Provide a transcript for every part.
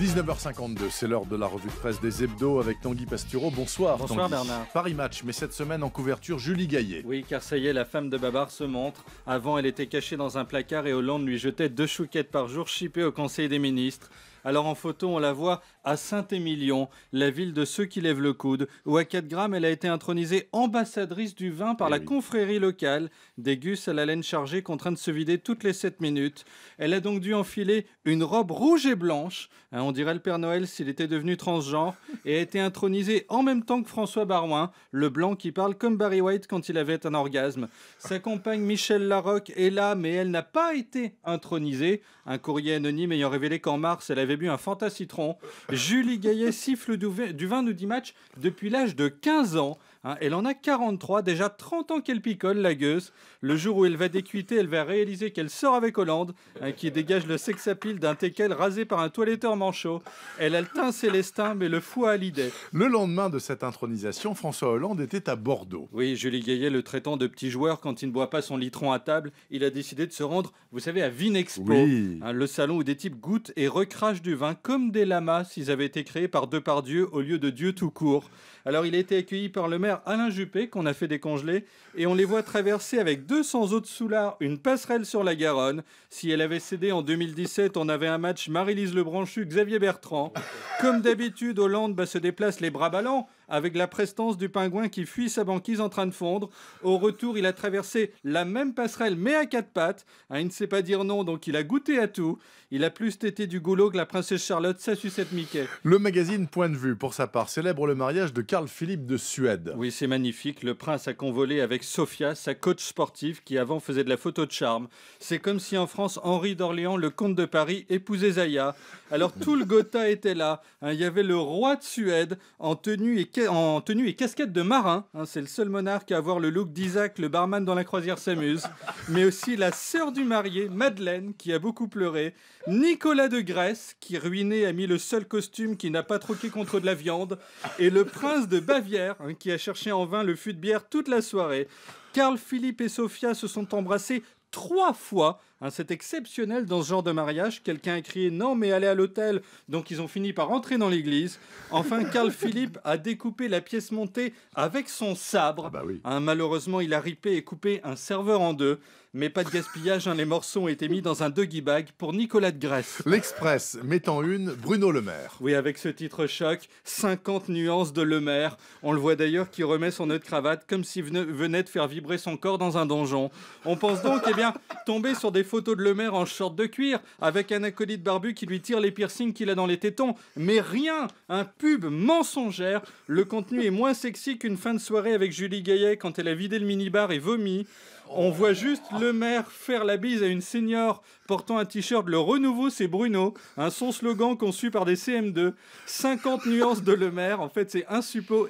19h52, c'est l'heure de la revue de presse des Hebdos avec Tanguy Pastureau. Bonsoir. Bonsoir Bernard. Paris Match, mais cette semaine en couverture, Julie Gaillet. Oui, car ça y est, la femme de Babar se montre. Avant, elle était cachée dans un placard et Hollande lui jetait deux chouquettes par jour chippées au Conseil des ministres. Alors en photo, on la voit à Saint-Émilion, la ville de ceux qui lèvent le coude, où à 4 grammes, elle a été intronisée ambassadrice du vin par eh la confrérie locale. Des gus à la laine chargée contrainte de se vider toutes les 7 minutes. Elle a donc dû enfiler une robe rouge et blanche, hein, on dirait le Père Noël s'il était devenu transgenre, et a été intronisée en même temps que François Barouin, le blanc qui parle comme Barry White quand il avait un orgasme. Sa compagne Michelle Larocque est là, mais elle n'a pas été intronisée. Un courrier anonyme ayant révélé qu'en mars, elle avait avait bu un Fanta Citron. Julie Gaillet siffle du vin, du vin nous dit match depuis l'âge de 15 ans. Hein, elle en a 43, déjà 30 ans qu'elle picole, la gueuse. Le jour où elle va décuiter, elle va réaliser qu'elle sort avec Hollande, hein, qui dégage le sexapile d'un teckel rasé par un toiletteur manchot. Elle a le teint célestin, mais le foie à l'idée. Le lendemain de cette intronisation, François Hollande était à Bordeaux. Oui, Julie Gaillet, le traitant de petit joueur quand il ne boit pas son litron à table, il a décidé de se rendre, vous savez, à Vinexpo, hein, le salon où des types goûtent et recrachent du vin comme des lamas s'ils avaient été créés par deux Dieu au lieu de Dieu tout court. Alors il a été accueilli par le maire Alain Juppé, qu'on a fait décongeler, et on les voit traverser avec 200 autres soulards une passerelle sur la Garonne. Si elle avait cédé en 2017, on avait un match Marie-Lise Lebranchu, Xavier Bertrand. Comme d'habitude, Hollande bah, se déplace les bras ballants, avec la prestance du pingouin qui fuit sa banquise en train de fondre. Au retour, il a traversé la même passerelle, mais à quatre pattes. Hein, il ne sait pas dire non, donc il a goûté à tout. Il a plus tété du goulot que la princesse Charlotte, sa Mickey. Le magazine Point de vue, pour sa part, célèbre le mariage de Carl-Philippe de Suède. Oui, c'est magnifique. Le prince a convolé avec Sofia, sa coach sportive, qui avant faisait de la photo de charme. C'est comme si en France, Henri d'Orléans, le comte de Paris, épousait Zaya. Alors tout le Gotha était là. Hein, il y avait le roi de Suède en tenue et, casquette de marin. Hein, c'est le seul monarque à avoir le look d'Isaac, le barman dans la croisière s'amuse. Mais aussi la sœur du marié, Madeleine, qui a beaucoup pleuré. Nicolas de Grèce, qui ruiné a mis le seul costume qui n'a pas troqué contre de la viande. Et le prince de Bavière, hein, qui a cherché en vain le fût de bière toute la soirée. Carl, Philippe et Sophia se sont embrassés trois fois Hein, c'est exceptionnel dans ce genre de mariage. Quelqu'un a crié non, mais allez à l'hôtel. Donc ils ont fini par entrer dans l'église. Enfin, Karl Philippe a découpé la pièce montée avec son sabre. Ah bah oui. Hein, malheureusement, il a ripé et coupé un serveur en deux. Mais pas de gaspillage, hein, les morceaux ont été mis dans un doggy bag pour Nicolas de Grèce. L'Express mettant une Bruno Le Maire. Oui, avec ce titre choc, 50 nuances de Le Maire. On le voit d'ailleurs qui remet son nœud de cravate comme s'il venait de faire vibrer son corps dans un donjon. On pense donc, eh bien, tomber sur des Photo de Le en short de cuir, avec un acolyte barbu qui lui tire les piercings qu'il a dans les tétons. Mais rien Un pub mensongère Le contenu est moins sexy qu'une fin de soirée avec Julie Gaillet quand elle a vidé le minibar et vomi. On voit juste le maire faire la bise à une senior portant un t-shirt Le renouveau, c'est Bruno. Un son slogan conçu par des CM2. 50 nuances de Le maire. En fait, c'est un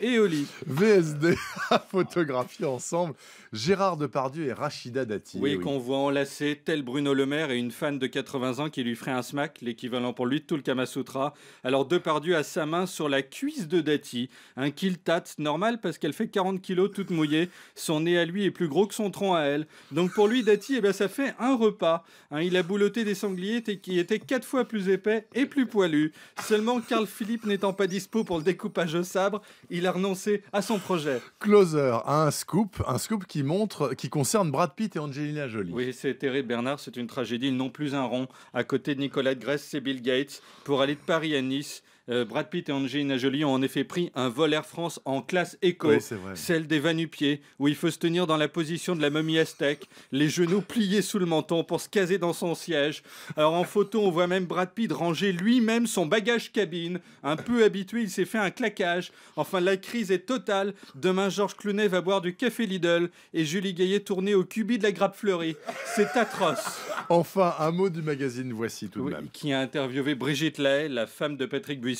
et Oli. VSD a photographié ensemble Gérard Depardieu et Rachida Dati. Oui, eh qu'on voit enlacés, tel Bruno Le Maire et une fan de 80 ans qui lui ferait un smack, l'équivalent pour lui de tout le Kamasutra. Alors Depardieu a sa main sur la cuisse de Dati, un kill normal parce qu'elle fait 40 kilos toute mouillée. Son nez à lui est plus gros que son tronc à donc pour lui, Dati, eh ben, ça fait un repas. Hein, il a bouloté des sangliers qui étaient quatre fois plus épais et plus poilus. Seulement, Carl Philippe n'étant pas dispo pour le découpage au sabre, il a renoncé à son projet. Closer, un scoop, un scoop qui montre, qui concerne Brad Pitt et Angelina Jolie. Oui, c'est terrible, Bernard, c'est une tragédie. non plus un rond. À côté de Nicolas de Grèce, et Bill Gates, pour aller de Paris à Nice, euh, Brad Pitt et Angelina Jolie ont en effet pris un vol Air France en classe éco, celle des vannu-pieds, où il faut se tenir dans la position de la momie aztèque, les genoux pliés sous le menton pour se caser dans son siège. Alors en photo, on voit même Brad Pitt ranger lui-même son bagage cabine. Un peu habitué, il s'est fait un claquage. Enfin, la crise est totale. Demain, Georges Clooney va boire du café Lidl et Julie Gaillet tourner au cubi de la grappe fleurie. C'est atroce. Enfin, un mot du magazine Voici tout de même. Qui a interviewé Brigitte Lay, la femme de Patrick Buisson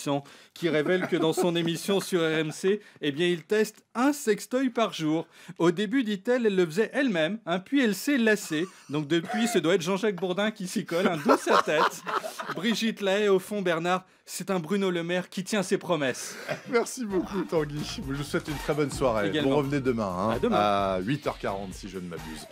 qui révèle que dans son émission sur RMC, eh bien, il teste un sextoy par jour. Au début, dit-elle, elle le faisait elle-même, hein, puis elle s'est lassée. Donc depuis, ce doit être Jean-Jacques Bourdin qui s'y colle, un hein, à sa tête. Brigitte Lahaye, au fond, Bernard, c'est un Bruno Le Maire qui tient ses promesses. Merci beaucoup, Tanguy. Je vous souhaite une très bonne soirée. Vous revenez demain, hein, demain, à 8h40, si je ne m'abuse.